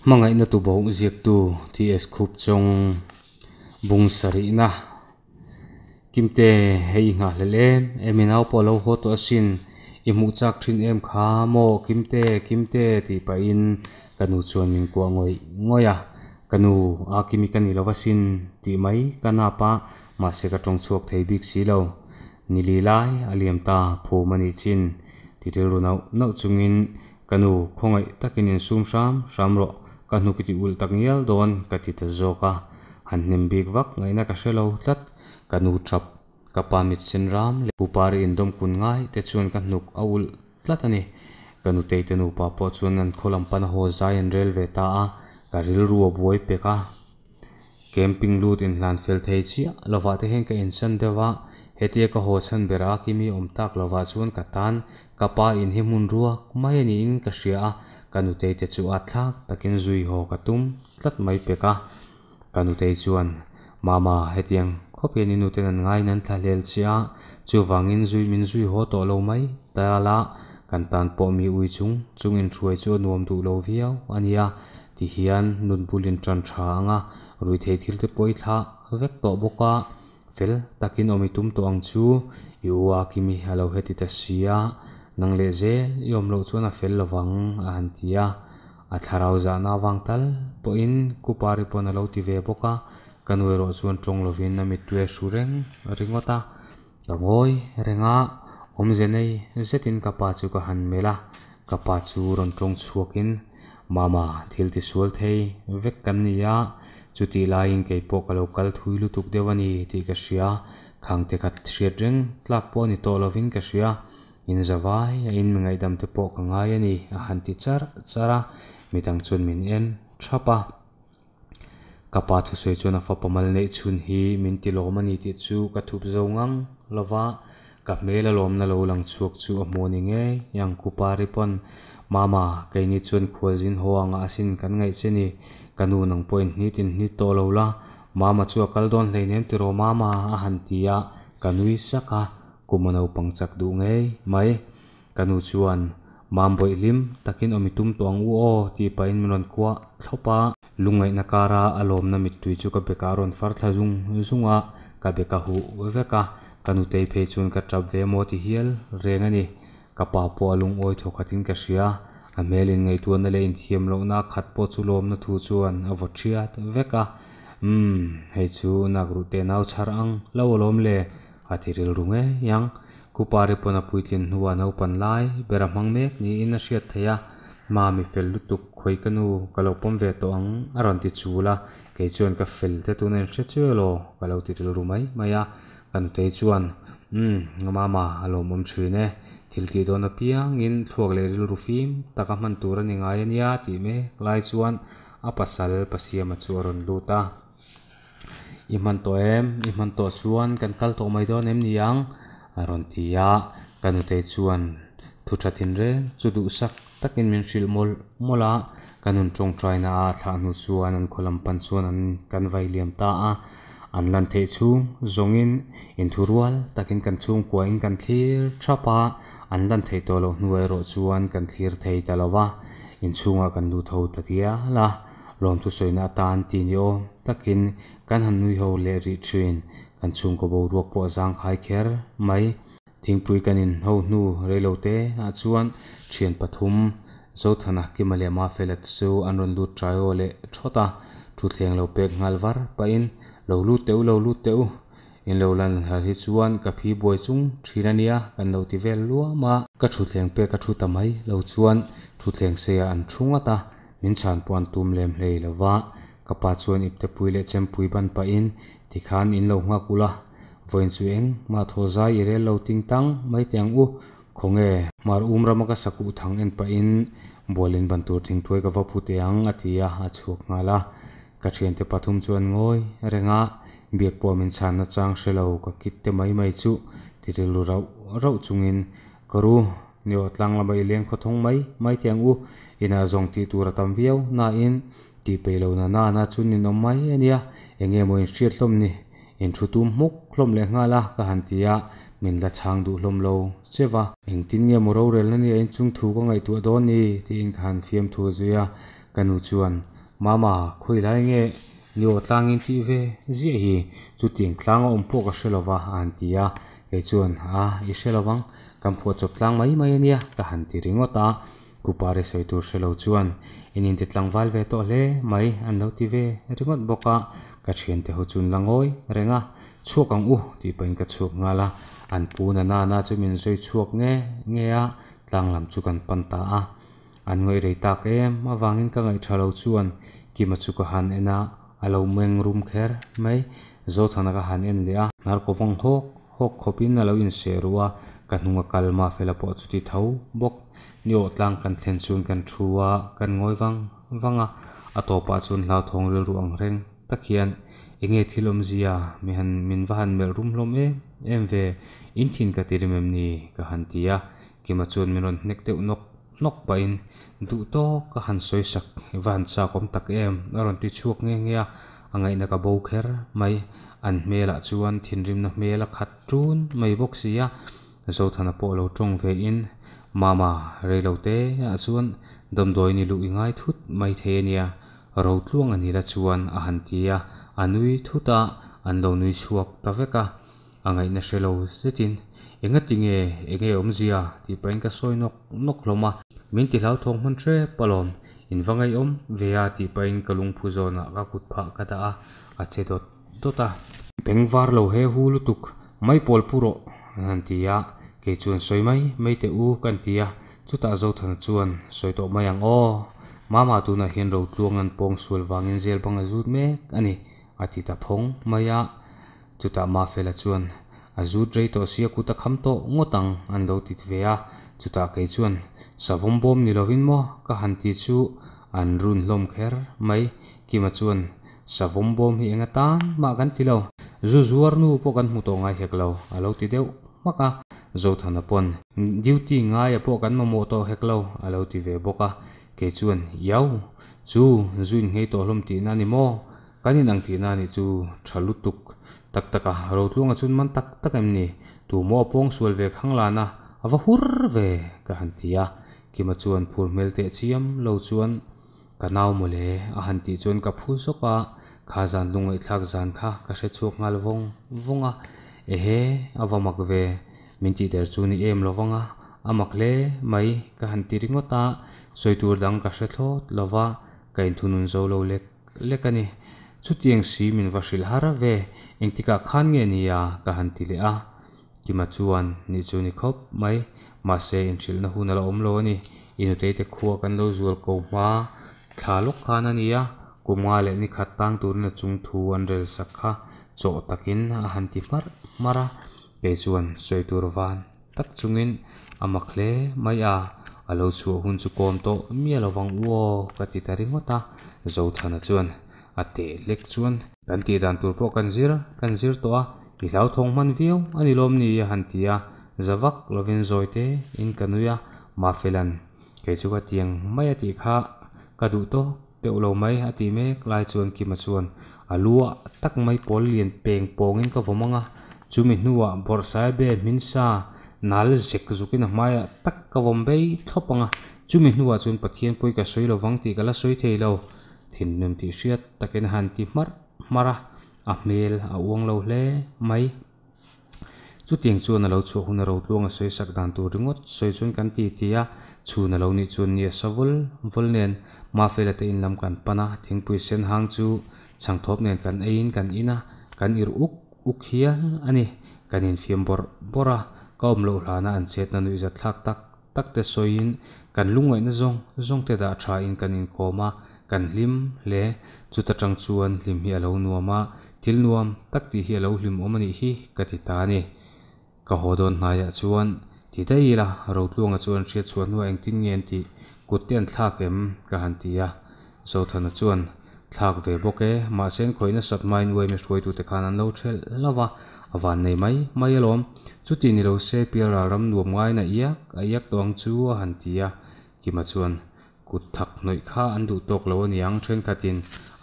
mangai na tu bo ziak tu ti es khup trong bung sari na kim hay ngả hei nga le le eminau e polo ho xin em imu chắc thin em kim mo kim kimte thì pa in kanu chuan min ko ngoi ngoya kanu a kimi kani lovasin ti mai kana pa ma se ka tong chuak thei bik si lo nili lai aliam ta pho mani chin ti tel ru nau nau chungin kanu khongai takin in sum ram ram ro ka nuu ki ti uul ta ngiyal doon ka ti ta zooka ha nimbik wak ngay na ka she la u tlat ka nuu trap ka paamit sin raam le ku paari in dom kun ngay te tsuwan ka nuu ka uul tlatani ka nuu tei te nuu paa potsuwan naan koolaampana hozaay in railway taa ka ril ruo boi peka kemping luut in landfill tei chi loo vatahin ka in sandewa hetia ka ho chan bera kimi om tak lova chuan ka tan kapa in hi mun ruak mai ni in ka hria a kanu te te chu a thlak takin zui ho ka tum tlat mai peka kanu te chuan mama hetiang khopian inu ten an ngai nan thalel chia chu wangin zui min zui ho to lo mai ta la kan tan po mi ui chung chung in thuai chu nuam du lo viau ania ti hian nun bulin tran tha anga rui thei thil te poi tha vek to boka fel takin omi tum to ang chu iwa kimi halo heti ta sia nang le zel yom lo chu na fel lovang a han tia a tharau za na wang tal po in kupari pon alo ti ve boka kanwe ro chuan tong lovin na mi tue sureng ringota tangoi renga om zenei zetin kapa chu ka han mela kapa chu ron tong chuakin mama thil ti sual thei vek kan nia chuti laing ke poka local thuilu tuk dewani ti ka shia khang te khat shedring tlak po ni tolovin ka shia in zawai ya in ngai dam te poka ngai ni han ti char chara mitang chun min en chapa kapa thu sei chuna fa pamal nei chun hi min ti lomani ti ka thup zongang ka mela lomna lo lang chuk a morning yang kupari mama ke ni chuan khual jin hoanga asin kan ngai cheni kanu nang point ni tin ni to lâu la mama chu akal don hlei nem ti ro mama a han tia kanui saka kumano pangchak du ngei mai kanu chuan mamboi lim takin omi tum tuang u o ti pain minon kwa thopa lungai nakara alom na mitui chu ka bekaron far thlajung zunga ka beka hu veka kanu te phe chun ka trap ve mo ti hial rengani kapapo alung oi to khatin ka shia a na le in thiam na khat po hmm, chu ta veka hm hei chu na gru te nau char ang lo lom le a thiril runge yang ku pui tin huwa mek ni mi fel lu ve to ti ka fel te lo kalau Tilti dona piang ngin tuak leri rufim takah manturan ni ngayan ya time lai cuan apasal pasia macuaron luta. Iman to em, iman to cuan kan kal to mai don em niang aron tia kan ute cuan tu chatin re cudu usak takin min shil mol mola kanun chong trai na a thanu cuan an kolam pan an kan vai liam ta an lan the chung zongin in in ta kinh kan chung kwa in kan thlir pa, an lan thei to lo hnuai ro chuan kan thlir lo talawa in chunga kan lu tho tatia la lom thu soina tan ti ni ta kinh, kan han nuôi ho le ri train kan chung ko bo ruak po zang khai kher mai thingpui kanin ho hnu reilo te a chuan thian pathum zo thana ki malema felat chu anron lu traio le thota thu thleng lo pek ngalwar pa in lâu lu teu lâu lu teu in lo lan har hi chuan ka phi boi chung thirania kan lo ti vel luama ka thu thleng pe ka thu tamai lo chuan thu thleng se an thunga ta min chan quan tum lem hlei lova ka pa chuan ipte pui lệ chém pui ban pa in thì khan in lâu nga kula voin chu eng mà tho zai ire lo ting tang mai tiang u khonge mar umra maka saku thang en pa in bolin bantur thing thoi ka va phu te ang atia a chuak ngala ka thian te pathum chuan ngawi renga biak pawmin chhan na chang hrelo ka kit te mai mai chu tiril lu rau rau chungin karu niaw tlang lamai leng kho thong mai mai tiang u ina zong ti tura tam viau na in ti pe lo na na na chun in om mai ania enge mo in hriat hlom ni in thu tum muk hlom le nga la ka han tia min la chang du hlom lo chewa eng tin nge mo ro rel na ni in chung thu ko ngai tu don ni ti in khan fiam thu zuya kanu chuan mama khoi la nge ni o tlang hi chu tlang om ka shelowa an ti ya a i shelawang kam pho mai mai nia ta han ti ku pare chuan in in ti to le mai an lo ve ringot boka ka chen te langoi renga chuakang u ti pain ka chuak nga an pu na chu min sei chuak nge chu kan a an ngoi rei tak em awangin ka ngai tha lo chuan ki ma chu ka han ena alo meng room kher mai zo thana ka han en le a nar ko wang hok hok khopin alo in serua ka hnunga kalma fela po chu ti tho bok ni otlang kan thlen chun kan thuwa kan ngoi wang wanga atopa chun hla thong ril ruang reng takhian enge thilom zia mi han min wa han mel rum lom e em ve in thin ka tirim em ni ka han tia ki ma chun min ron hnek te unok Nóc pain du to ka han soi sak van sa kom tắc em aron ti chuak nge nge angai à na ka bo kher mai an mela chuan thinrim na mela khat tun mai boxia zo thana polo tong ve in mama reilo té a chuan domdoi ni lu ingai thut mai the nia ro tluang ani la chuan a han tia anui thuta an lo nui chuak ta veka angai na shelo zetin enga tinge enge omzia ti pain ka soi nok nok loma min ti hlau thong man tre palom inwangai om veya ti pain kalung phuzona ka kutpha kada a ache dot dota pengwar lo he hu lutuk mai pol puro han tia ke chun soi mai mai te u kan tia chuta zo than chuan soi to mai ang o mama tu na hin ro tluang an pong sul wangin zel bang azut me ani ati ta phong maya chú chuta ma fela chuan a zu trei to sia ku ta kham to ngotang an lo ti vea chuta ke sa vong bom ni lovin mo ka han ti chu an run lom kher mai ki ma chuan vong bom hi enga tan ma kan ti lo zu zuar nu po kan mu to ngai hek lo a lo ti deu maka zo thana pon duty ngai po kan ma mo to hek lo a lo ti ve boka ke chuan yau chu zuin ngei to lom ti na ni mo kanin ang ti na ni chu thalutuk tak taka ro tlung a chun man tak tak em ni tu mo pong sual ve khang lana ava hur ve ka han tia kima chuan phur mel te chiam lo chuan ka naw mu le a han ti chuan ka phu soka kha zan lungai thlak zan kha ka se chuk ngal vong vonga ehe ava mak ve min ti der chu ni em lo vonga amak le mai ka han ti ringota soitur dang ka se thlot lova kain thunun zo lo lek lekani chút tiếng chutiang si min vashil hara ve engtika khan nge niya ka han à, khi mà chuan ni chu ni khop mai mà se in thil nó hun là om lo ní inu tê tê te te khuwa kan lo zual ko ma thalok khan ania kuma le ni khat tang tur na chung thu an rel sakha cho takin a han ti far mara pe chuan soi tur van tak chungin amak le mai à, alo chu hun chu kom to mi lo wang wo ka ti taring hota zo thana chuan a te lek chuan kan ki dan tur pawh kan zir kan zir to a mihlau thawng hman viau ani lawm ni han tia zawak lovin zawi te in kanuya mafelan ke chu ka tiang mai ati kha ka du to peu lo mai ati mek lai chuan ki ma chuan alua tak mai pol lian peng pong in ka vomanga chumi hnuwa borsai be minsa nal jek zukin maya tak ka vombei thopanga chumi hnuwa chun pathian poi ka soilo wangti kala soi theilo thin nun ti shiat takin han ti mar mara a mel a uang lo le mai chu ting chu na lo chu hun ro tuang a soi sak dan tu ringot soi chun kan ti ti ya chu na lo ni chu ni savul vul nen ma fe la te in lam kan pana thing pui sen hang chu chang thop nen kan ein kan ina kan ir uk uk hian ani kan in fiam bor bora kaum lo lana an chet na nu zathak tak tak te soin kan lungoi na zong zong te da tha in kan in koma kan lim le chu ta chang chuan lim hi alo nuama til nuam tak ti hi alo lim omani hi kati ta ni ka ho don na ya chuan ti ta ila ro tuang chuan chi chuan nu eng tin ngen ti ku ten tha kem ka han ti ya so thana chuan thak ve boke ma sen khoina sat mind we mes koi tu te khana no thel lawa awan nei mai mai lom chu ti ni lo se pi ra ram nuam ngai na ya ka yak tuang chu han ti ya ki ma chuan kutak noi kha an du tok lo ni ang thren kha tin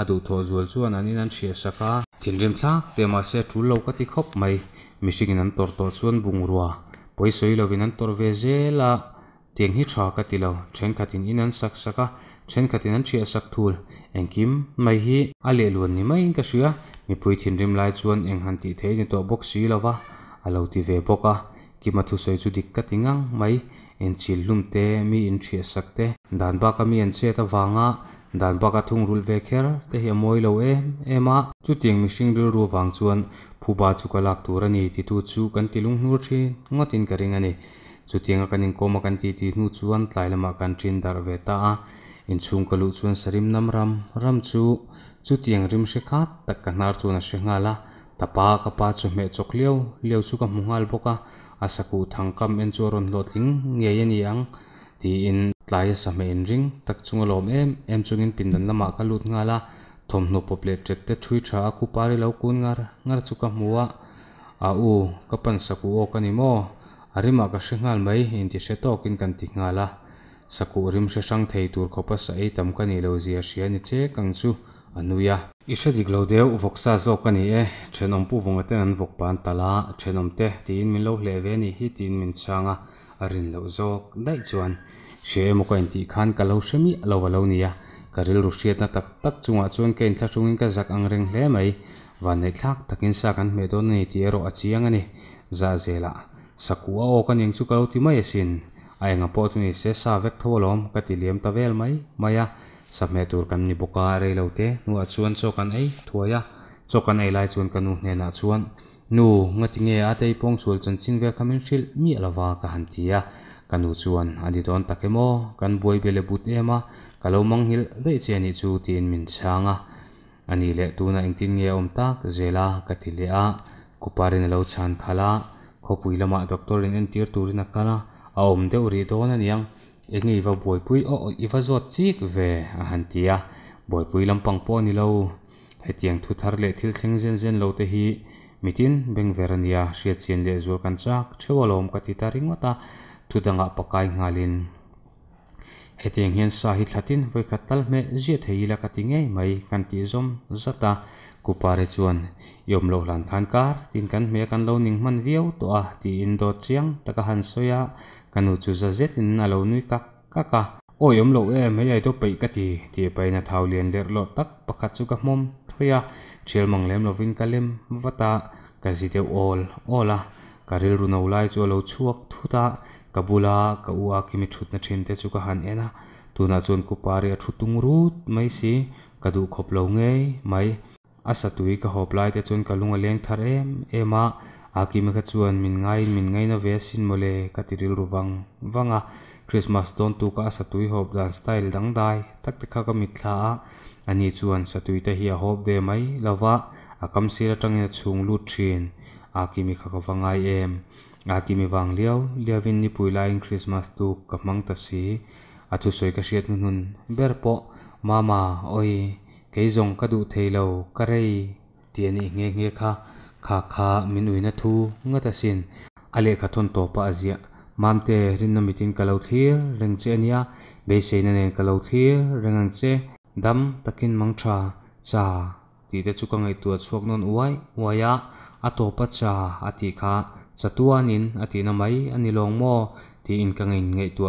a du tho zual chu an anin an saka tin rim thla te ma se tu lo ka ti khop mai mi sing an tor to chuan bung ruwa poi soi lo vinan tor ve je la teng hi tha ka ti lo thren kha tin in an sak saka thren kha tin an chhe sak thul eng mai hi a le lu ni mai ka shua mi pui tin rim lai chuan eng han ti the ni to box si lo wa alo ti ve poka ki ma thu soi chu dik ka tingang mai en lum te mi in chi e sakte dan ba ka mi en che ta wanga dan ba ka thung rul ve kher te he moi lo e ema chu ting mi sing dul ru wang chuan phu ba chu ka lak tur ani ti tu chu kan ti lung nur chi ngot in ka ring ani chu ting a kan in ma kan ti ti nu chuan tlai lama kan trin dar ve ta in chung ka lu chuan sarim nam ram ram chu chu tiang rim she kha tak ka nar chu na she nga la ta pa ka pa chu me chok leo leo chu ka mungal boka asaku thangkam enchoron lotling ngeyani ang ti in tlai samay ring tak chungalom em em chungin pindan lama ka lut nga la thom no poplek chek te thui tha ku pari lo kun ngar ngar chuka muwa a u kapansaku saku o kani mo arima ka shingal mai in ti se tokin kan ti nga la saku rim se sang thei tur khopa sa ei tam kani zia shia ni che kang chu anuya Isha di glaudeo voksa zoka ni e, che nom pu vunga ten an vokpan tala, che nom te di arin lo zok. Dai chuan, she e moko ka lo shemi lo ya, karil rushi na tak tak chunga chuan ke ka ring le ero za ka sin, ay nga se maya, sapme tur kan ni buka re lo te nu a chuan cho kan ei thuaya cho kan ei lai chuan kanu hne na chuan nu ngati nge a tei pong sul chan chin ve khamin shil mi alawa ka han thia kanu chuan adi don takemo kan buai bele but ema kalomang hil dei che ni chu tin min changa ani le tu na ing tin nge om tak zela kathile a kuparin lo chan khala khopui lama doctor in entir turina kala aom de uri donan yang engi va boy pui o iva zo chik ve han tia boy pui lam pang po ni lo he tiang thu thar le thil seng zen zen lo te hi mitin beng verania shia chen le zur kan cha chewalom ka ti ta ring wa ta thu da nga pakai ngalin he tiang hian sa hi thlatin voi me zia thei la ka tinge mai kan ti zom zata ku pare chuan yom lo lan khan kar tin kan me kan lo ning man viau to ti indo chiang taka han soya kanu chu za zetin alo nui tak kaka oyom lo em hei ai to pei ka ti ti pai na thau lian ler lo tak pakhat chu ka mom thoya à, chel mang lem lovin kalem vata ka zi te ol ola karil ru no lai chu lo chuak ta kabula ka u a kimi thut na thin te chu ka han ena tuna chon ku pare a thutung rut mai si kadu khop lo nge mai asa tui ka hop lai te chon kalunga leng thar em ema aki me kha chuan min ngai min ngai na ve sin mole katiril ruwang wanga christmas don tu ka satui hop dan style dang dai tak te kha ka mi thla a ani chuan satui te hi a hop de mai lawa akam sira tange chung lu thin aki mi kha ka wangai em aki mi wang liao liavin ni puila in christmas tu ka mang ta si athu soi ka hriat nun hun po mama oi keizong ka du theilo karei tiani nge nge kha kha kha minui na thu nga ta sin ale kha thon to pa azia mam te rin na mitin kalau thir reng che nia be se na ne kalau thir reng ang che dam takin mang tha cha ti te chu ka ngai tu chuak non uai waya a to pa cha ati kha chatuan ati na mai ani long mo ti in ka ngai ngai tu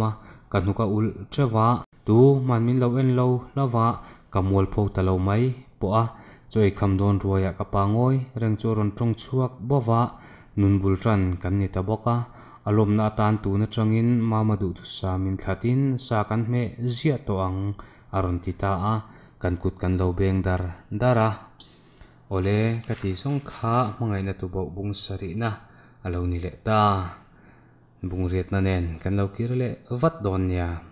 ma ka nu ul chewa tu man min lo en lo lawa kamol pho ta lo mai po a choi khamdon ruaya ka pangoi reng choron tong chuak bowa nun bulran kan ni ta boka alom na tan tu na changin ma ma tu sa min thatin sa kan me zia to ang aron ti ta a kan kut kan lo beng dar dara ole katisong song kha mangai tu bo bung sari na alo ni le ta bung riet na nen kan lo kir le wat don ya